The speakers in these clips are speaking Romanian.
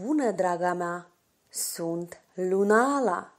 Bună, draga mea! Sunt Lunala!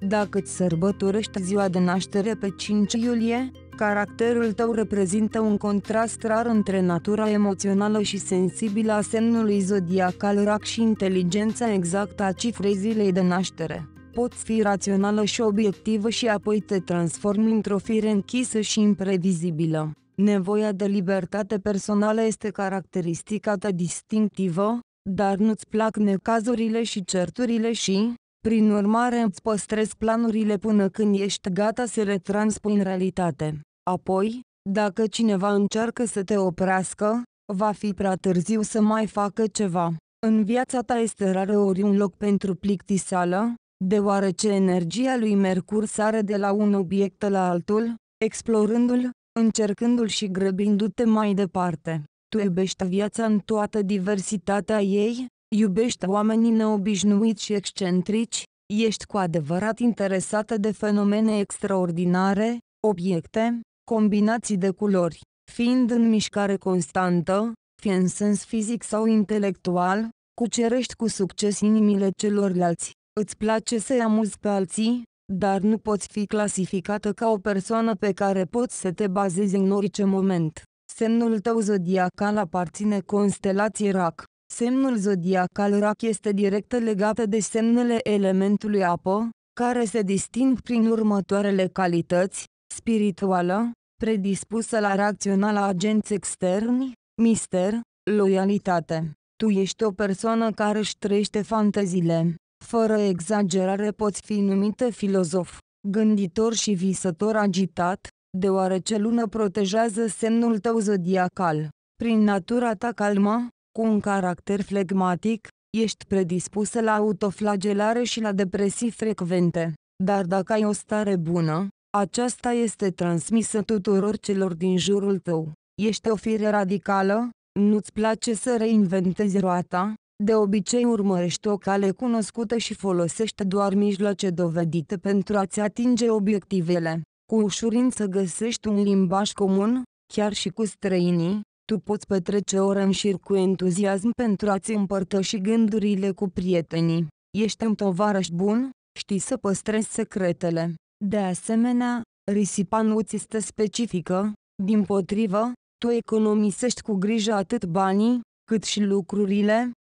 Dacă îți sărbătorești ziua de naștere pe 5 iulie, caracterul tău reprezintă un contrast rar între natura emoțională și sensibilă a semnului zodiacal rac și inteligența exactă a cifrei zilei de naștere. Poți fi rațională și obiectivă și apoi te transformi într-o fire închisă și imprevizibilă. Nevoia de libertate personală este caracteristica ta distinctivă, dar nu-ți plac necazurile și certurile și, prin urmare îți păstrezi planurile până când ești gata să le transpui în realitate. Apoi, dacă cineva încearcă să te oprească, va fi prea târziu să mai facă ceva. În viața ta este rare ori un loc pentru plictisală, deoarece energia lui Mercur sare de la un obiect la altul, explorându-l, încercându-l și grăbindu-te mai departe. Tu iubești viața în toată diversitatea ei, iubești oamenii neobișnuiți și excentrici, ești cu adevărat interesată de fenomene extraordinare, obiecte, combinații de culori, fiind în mișcare constantă, fie în sens fizic sau intelectual, cucerești cu succes inimile celorlalți, îți place să-i amuzi pe alții, dar nu poți fi clasificată ca o persoană pe care poți să te bazezi în orice moment. Semnul tău zodiacal aparține constelației RAC. Semnul zodiacal RAC este direct legat de semnele elementului apă, care se disting prin următoarele calități, spirituală, predispusă la reacționa la agenți externi, mister, loialitate. Tu ești o persoană care își trăiește fanteziile fără exagerare poți fi numită filozof, gânditor și visător agitat, deoarece lună protejează semnul tău zodiacal. Prin natura ta calmă, cu un caracter flegmatic, ești predispusă la autoflagelare și la depresii frecvente. Dar dacă ai o stare bună, aceasta este transmisă tuturor celor din jurul tău. Ești o fire radicală, nu-ți place să reinventezi roata, de obicei urmărești o cale cunoscută și folosește doar mijloace dovedite pentru a-ți atinge obiectivele. Cu ușurință găsești un limbaj comun, chiar și cu străinii, tu poți petrece ore în șir cu entuziasm pentru a-ți împărtăși gândurile cu prietenii. Ești un tovarăș bun, știi să păstrezi secretele. De asemenea, risipa nu ți este specifică, din potrivă, tu economisești cu grijă atât banii, cât și lucrurile,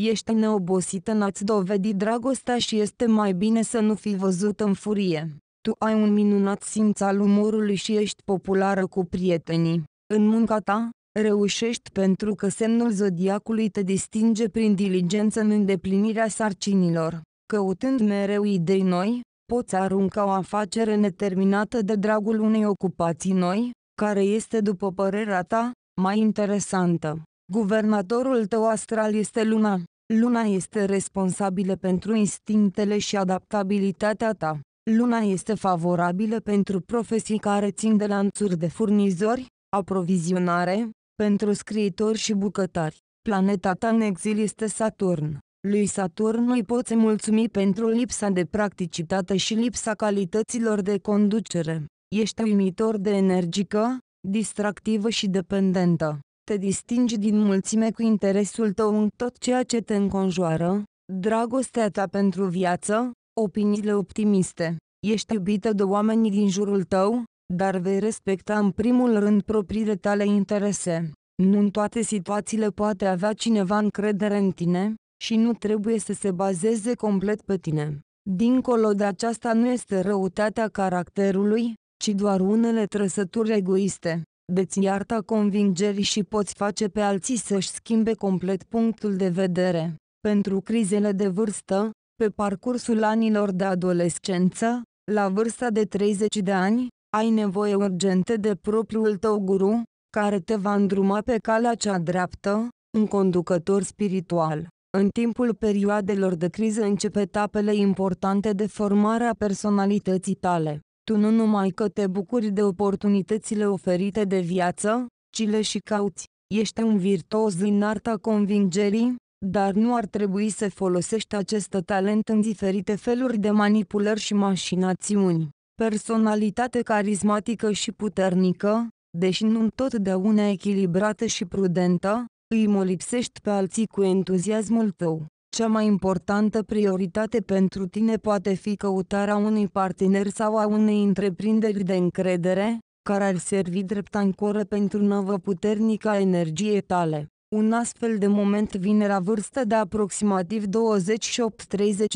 Ești neobosită n-ați dovedit dragostea și este mai bine să nu fi văzut în furie. Tu ai un minunat simț al umorului și ești populară cu prietenii. În munca ta, reușești pentru că semnul zodiacului te distinge prin diligență în îndeplinirea sarcinilor. Căutând mereu idei noi, poți arunca o afacere neterminată de dragul unei ocupații noi, care este după părerea ta, mai interesantă. Guvernatorul tău astral este luna. Luna este responsabilă pentru instinctele și adaptabilitatea ta. Luna este favorabilă pentru profesii care țin de lanțuri de furnizori, aprovizionare, pentru scriitori și bucătari. Planeta ta în exil este Saturn. Lui Saturn îi poți mulțumi pentru lipsa de practicitate și lipsa calităților de conducere. Ești uimitor de energică, distractivă și dependentă te distingi din mulțime cu interesul tău în tot ceea ce te înconjoară, dragostea ta pentru viață, opiniile optimiste. Ești iubită de oamenii din jurul tău, dar vei respecta în primul rând propriile tale interese. Nu în toate situațiile poate avea cineva încredere în tine, și nu trebuie să se bazeze complet pe tine. Dincolo de aceasta nu este răutatea caracterului, ci doar unele trăsături egoiste deții arta convingerii și poți face pe alții să-și schimbe complet punctul de vedere. Pentru crizele de vârstă, pe parcursul anilor de adolescență, la vârsta de 30 de ani, ai nevoie urgentă de propriul tău guru, care te va îndruma pe calea cea dreaptă, un conducător spiritual. În timpul perioadelor de criză începe etapele importante de formare a personalității tale. Tu nu numai că te bucuri de oportunitățile oferite de viață, ci le și cauți. Ești un virtuos în arta convingerii, dar nu ar trebui să folosești acest talent în diferite feluri de manipulări și mașinațiuni. Personalitate carismatică și puternică, deși nu întotdeauna echilibrată și prudentă, îi molipsești pe alții cu entuziasmul tău cea mai importantă prioritate pentru tine poate fi căutarea unui partener sau a unei întreprinderi de încredere, care ar servi drept ancoră pentru nouă puternică a energiei tale. Un astfel de moment vine la vârstă de aproximativ 28-30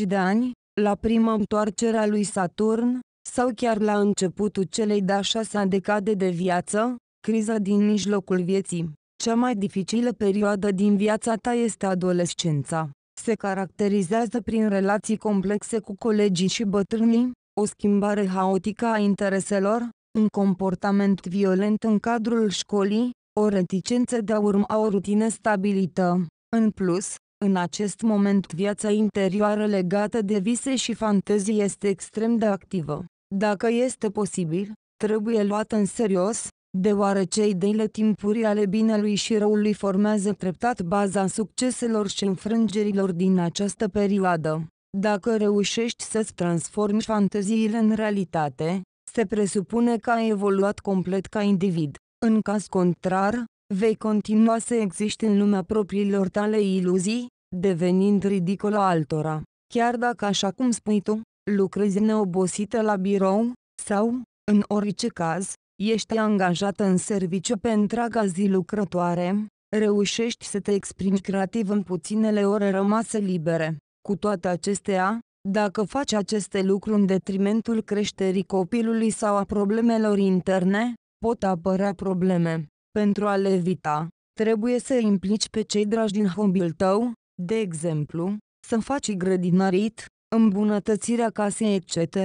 de ani, la prima întoarcere a lui Saturn, sau chiar la începutul celei de-a șasea decade de viață, criza din mijlocul vieții. Cea mai dificilă perioadă din viața ta este adolescența se caracterizează prin relații complexe cu colegii și bătrânii, o schimbare haotică a intereselor, un comportament violent în cadrul școlii, o reticență de a urma o rutină stabilită. În plus, în acest moment viața interioară legată de vise și fantezii este extrem de activă. Dacă este posibil, trebuie luată în serios, deoarece ideile timpuri ale binelui și răului formează treptat baza succeselor și înfrângerilor din această perioadă. Dacă reușești să-ți transformi fanteziile în realitate, se presupune că ai evoluat complet ca individ. În caz contrar, vei continua să existi în lumea propriilor tale iluzii, devenind ridicolă altora. Chiar dacă așa cum spui tu, lucrezi neobosită la birou, sau, în orice caz, Ești angajată în serviciu pe întreaga zi lucrătoare, reușești să te exprimi creativ în puținele ore rămase libere. Cu toate acestea, dacă faci aceste lucruri în detrimentul creșterii copilului sau a problemelor interne, pot apărea probleme. Pentru a le evita, trebuie să implici pe cei dragi din hobby-ul tău, de exemplu, să faci grădinărit, îmbunătățirea casei etc.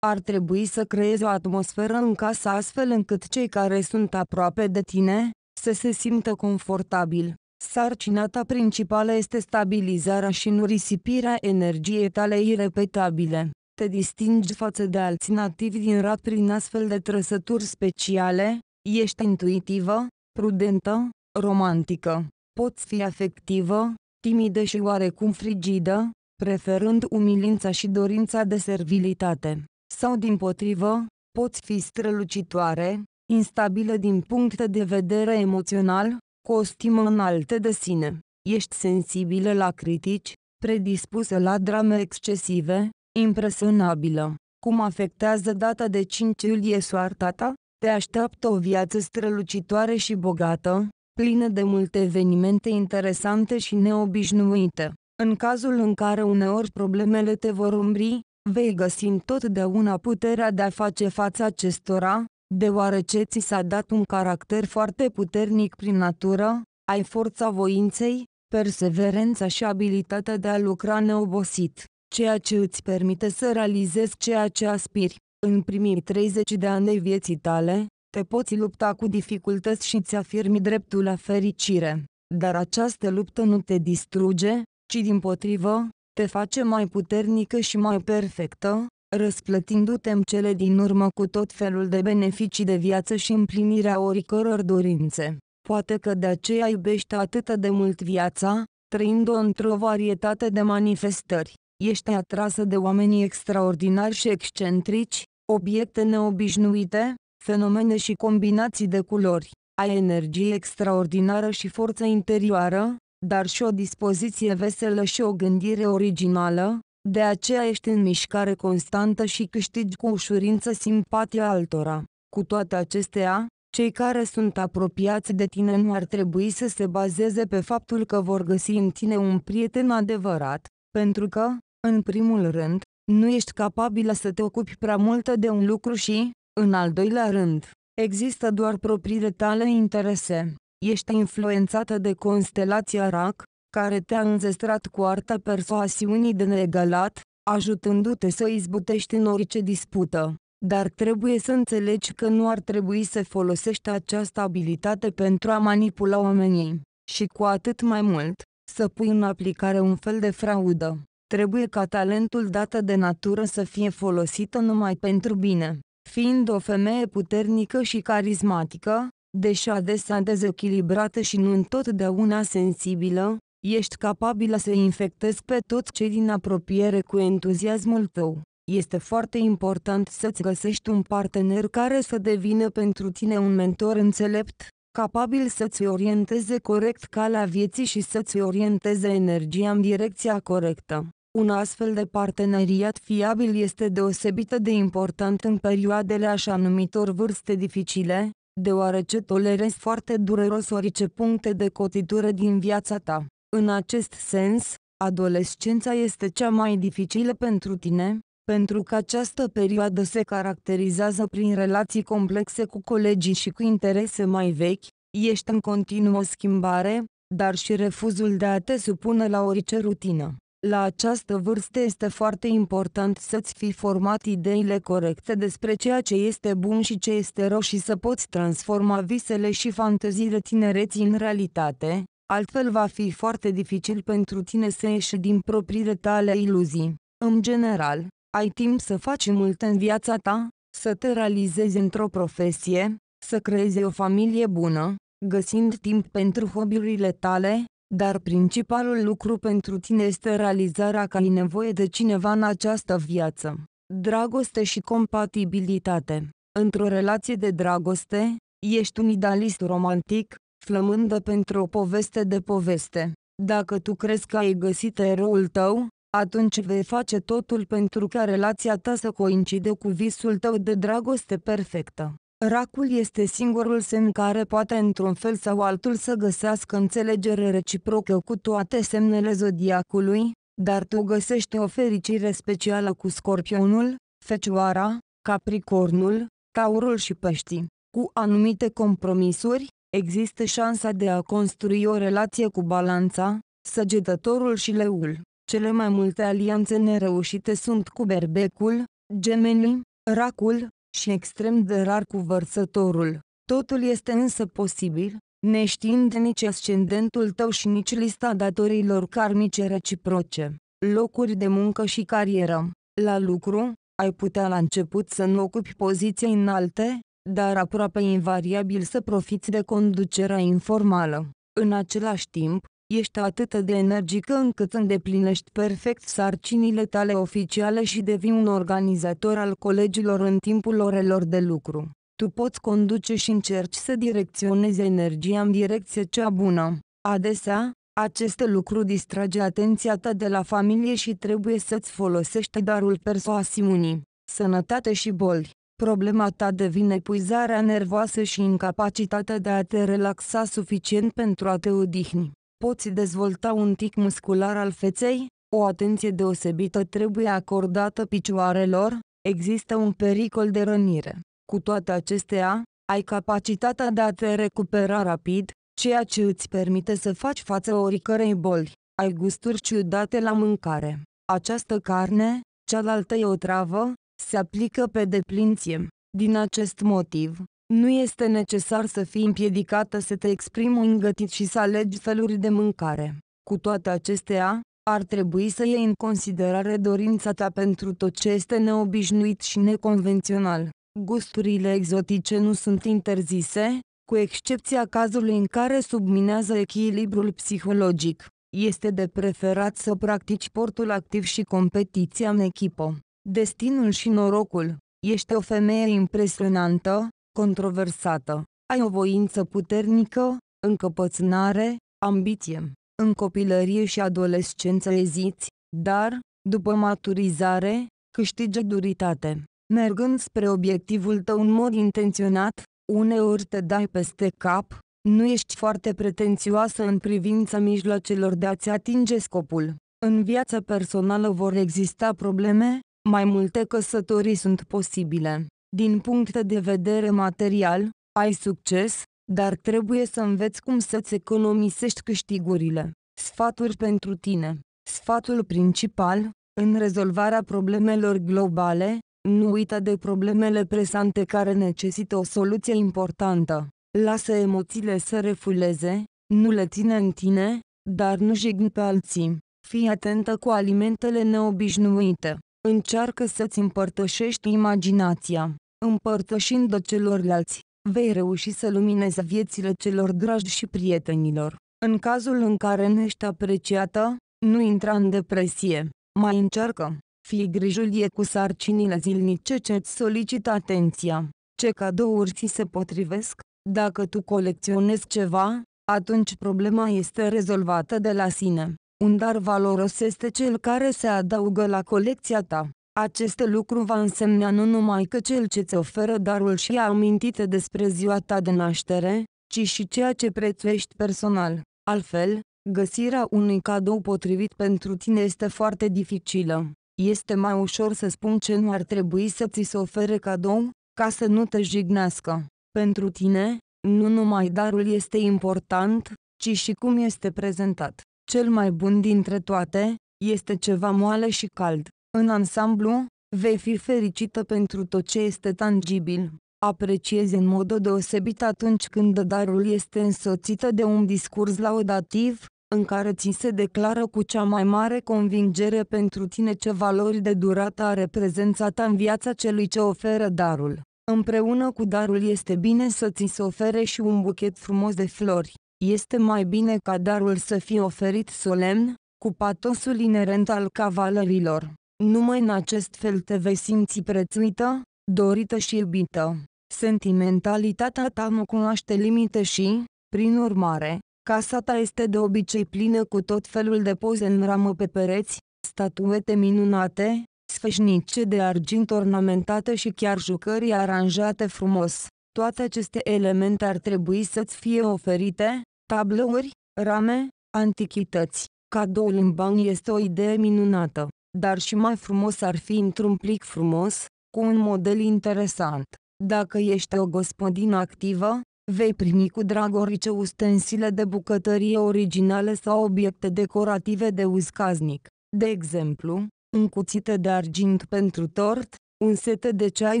Ar trebui să creezi o atmosferă în casă astfel încât cei care sunt aproape de tine să se simtă confortabil. Sarcina ta principală este stabilizarea și nu risipirea energiei tale irepetabile. Te distingi față de alții nativi din rat prin astfel de trăsături speciale, ești intuitivă, prudentă, romantică, poți fi afectivă, timidă și oarecum frigidă, preferând umilința și dorința de servilitate sau din potrivă, pot fi strălucitoare, instabilă din punct de vedere emoțional, cu o stimă înaltă de sine. Ești sensibilă la critici, predispusă la drame excesive, impresionabilă. Cum afectează data de 5 iulie soarta ta? Te așteaptă o viață strălucitoare și bogată, plină de multe evenimente interesante și neobișnuite. În cazul în care uneori problemele te vor umbri, vei găsi întotdeauna puterea de a face față acestora, deoarece ți s-a dat un caracter foarte puternic prin natură, ai forța voinței, perseverența și abilitatea de a lucra neobosit, ceea ce îți permite să realizezi ceea ce aspiri. În primii 30 de ani de vieții tale, te poți lupta cu dificultăți și ți afirmi dreptul la fericire, dar această luptă nu te distruge, ci din potrivă, te face mai puternică și mai perfectă, răsplătindu-te în cele din urmă cu tot felul de beneficii de viață și împlinirea oricăror dorințe. Poate că de aceea iubești atât de mult viața, trăind-o într-o varietate de manifestări. Ești atrasă de oamenii extraordinari și excentrici, obiecte neobișnuite, fenomene și combinații de culori. Ai energie extraordinară și forță interioară, dar și o dispoziție veselă și o gândire originală, de aceea ești în mișcare constantă și câștigi cu ușurință simpatia altora. Cu toate acestea, cei care sunt apropiați de tine nu ar trebui să se bazeze pe faptul că vor găsi în tine un prieten adevărat, pentru că, în primul rând, nu ești capabilă să te ocupi prea mult de un lucru și, în al doilea rând, există doar propriile tale interese. Ești influențată de constelația RAC, care te-a înzestrat cu arta persoasiunii de neegalat, ajutându-te să izbutești în orice dispută. Dar trebuie să înțelegi că nu ar trebui să folosești această abilitate pentru a manipula oamenii. Și cu atât mai mult, să pui în aplicare un fel de fraudă. Trebuie ca talentul dată de natură să fie folosită numai pentru bine. Fiind o femeie puternică și carismatică, Deși adesea dezechilibrată și nu întotdeauna sensibilă, ești capabilă să infectezi pe toți cei din apropiere cu entuziasmul tău. Este foarte important să-ți găsești un partener care să devină pentru tine un mentor înțelept, capabil să-ți orienteze corect calea vieții și să-ți orienteze energia în direcția corectă. Un astfel de parteneriat fiabil este deosebită de important în perioadele așa numitor vârste dificile, deoarece tolerezi foarte dureros orice puncte de cotitură din viața ta. În acest sens, adolescența este cea mai dificilă pentru tine, pentru că această perioadă se caracterizează prin relații complexe cu colegii și cu interese mai vechi, ești în continuă schimbare, dar și refuzul de a te supune la orice rutină. La această vârstă este foarte important să-ți fi format ideile corecte despre ceea ce este bun și ce este rău și să poți transforma visele și fanteziile tinereții în realitate, altfel va fi foarte dificil pentru tine să ieși din propriile tale iluzii. În general, ai timp să faci multe în viața ta, să te realizezi într-o profesie, să creezi o familie bună, găsind timp pentru hobby-urile tale, dar principalul lucru pentru tine este realizarea că ai nevoie de cineva în această viață. Dragoste și compatibilitate. Într-o relație de dragoste, ești un idealist romantic, flămândă pentru o poveste de poveste. Dacă tu crezi că ai găsit eroul tău, atunci vei face totul pentru ca relația ta să coincide cu visul tău de dragoste perfectă. Racul este singurul semn care poate într-un fel sau altul să găsească înțelegere reciprocă cu toate semnele zodiacului, dar tu găsești o fericire specială cu scorpionul, fecioara, capricornul, taurul și peștii. Cu anumite compromisuri, există șansa de a construi o relație cu balanța, săgetătorul și leul. Cele mai multe alianțe nereușite sunt cu berbecul, gemenii, racul, și extrem de rar cu vărsătorul. Totul este însă posibil, neștiind nici ascendentul tău și nici lista datorilor karmice reciproce, locuri de muncă și carieră. La lucru, ai putea la început să nu ocupi poziții înalte, dar aproape invariabil să profiți de conducerea informală. În același timp, ești atât de energică încât îndeplinești perfect sarcinile tale oficiale și devii un organizator al colegilor în timpul orelor de lucru. Tu poți conduce și încerci să direcționezi energia în direcție cea bună. Adesea, acest lucru distrage atenția ta de la familie și trebuie să-ți folosești darul persoasimunii, sănătate și boli. Problema ta devine puizarea nervoasă și incapacitatea de a te relaxa suficient pentru a te odihni poți dezvolta un tic muscular al feței, o atenție deosebită trebuie acordată picioarelor, există un pericol de rănire. Cu toate acestea, ai capacitatea de a te recupera rapid, ceea ce îți permite să faci față oricărei boli. Ai gusturi ciudate la mâncare. Această carne, cealaltă e o travă, se aplică pe deplinție. Din acest motiv, nu este necesar să fii împiedicată să te exprimi îngătit și să alegi feluri de mâncare. Cu toate acestea, ar trebui să iei în considerare dorința ta pentru tot ce este neobișnuit și neconvențional. Gusturile exotice nu sunt interzise, cu excepția cazului în care subminează echilibrul psihologic. Este de preferat să practici sportul activ și competiția în echipă. Destinul și norocul Ești o femeie impresionantă, controversată. Ai o voință puternică, încăpățânare, ambiție. În copilărie și adolescență eziți, dar, după maturizare, câștigi duritate. Mergând spre obiectivul tău în mod intenționat, uneori te dai peste cap, nu ești foarte pretențioasă în privința mijloacelor de a-ți atinge scopul. În viața personală vor exista probleme, mai multe căsătorii sunt posibile. Din punct de vedere material, ai succes, dar trebuie să înveți cum să-ți economisești câștigurile. Sfaturi pentru tine. Sfatul principal, în rezolvarea problemelor globale, nu uita de problemele presante care necesită o soluție importantă. Lasă emoțiile să refuleze, nu le ține în tine, dar nu jigni pe alții. Fii atentă cu alimentele neobișnuite. Încearcă să-ți împărtășești imaginația. Împărtășind-o celorlalți, vei reuși să luminezi viețile celor dragi și prietenilor. În cazul în care nu ești apreciată, nu intra în depresie. Mai încearcă. Fii grijulie cu sarcinile zilnice ce-ți solicită atenția. Ce cadouri ți se potrivesc? Dacă tu colecționezi ceva, atunci problema este rezolvată de la sine. Un dar valoros este cel care se adaugă la colecția ta. Acest lucru va însemna nu numai că cel ce ți oferă darul și a amintite despre ziua ta de naștere, ci și ceea ce prețuiești personal. Altfel, găsirea unui cadou potrivit pentru tine este foarte dificilă. Este mai ușor să spun ce nu ar trebui să ți se ofere cadou, ca să nu te jignească. Pentru tine, nu numai darul este important, ci și cum este prezentat. Cel mai bun dintre toate, este ceva moale și cald. În ansamblu, vei fi fericită pentru tot ce este tangibil. Apreciezi în mod deosebit atunci când darul este însoțită de un discurs laudativ, în care ți se declară cu cea mai mare convingere pentru tine ce valori de durată are prezența ta în viața celui ce oferă darul. Împreună cu darul este bine să ți se ofere și un buchet frumos de flori este mai bine ca darul să fie oferit solemn, cu patosul inerent al cavalerilor. Numai în acest fel te vei simți prețuită, dorită și iubită. Sentimentalitatea ta nu cunoaște limite și, prin urmare, casa ta este de obicei plină cu tot felul de poze în ramă pe pereți, statuete minunate, sfășnice de argint ornamentate și chiar jucării aranjate frumos. Toate aceste elemente ar trebui să-ți fie oferite, tablouri, rame, antichități. Cadoul în bani este o idee minunată, dar și mai frumos ar fi într-un plic frumos, cu un model interesant. Dacă ești o gospodină activă, vei primi cu drag orice ustensile de bucătărie originale sau obiecte decorative de uz caznic. De exemplu, un cuțit de argint pentru tort, un set de ceai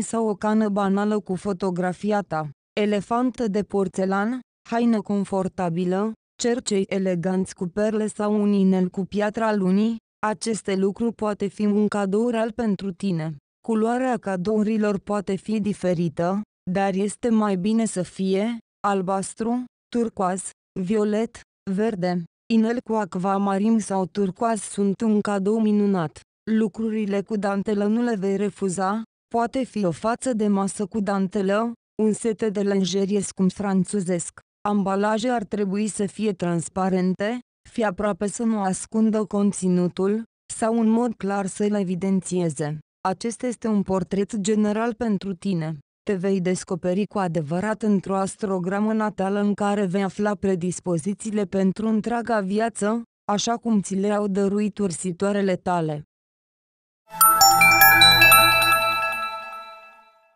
sau o cană banală cu fotografia ta, elefantă de porțelan, haină confortabilă, cercei eleganți cu perle sau un inel cu piatra lunii, aceste lucruri poate fi un cadou real pentru tine. Culoarea cadourilor poate fi diferită, dar este mai bine să fie albastru, turcoaz, violet, verde. Inel cu acvamarim sau turcoaz sunt un cadou minunat. Lucrurile cu dantelă nu le vei refuza, poate fi o față de masă cu dantelă, un set de lingerie scump franțuzesc, ambalaje ar trebui să fie transparente, fie aproape să nu ascundă conținutul, sau în mod clar să-l evidențieze. Acesta este un portret general pentru tine. Te vei descoperi cu adevărat într-o astrogramă natală în care vei afla predispozițiile pentru întreaga viață, așa cum ți le-au dăruit ursitoarele tale.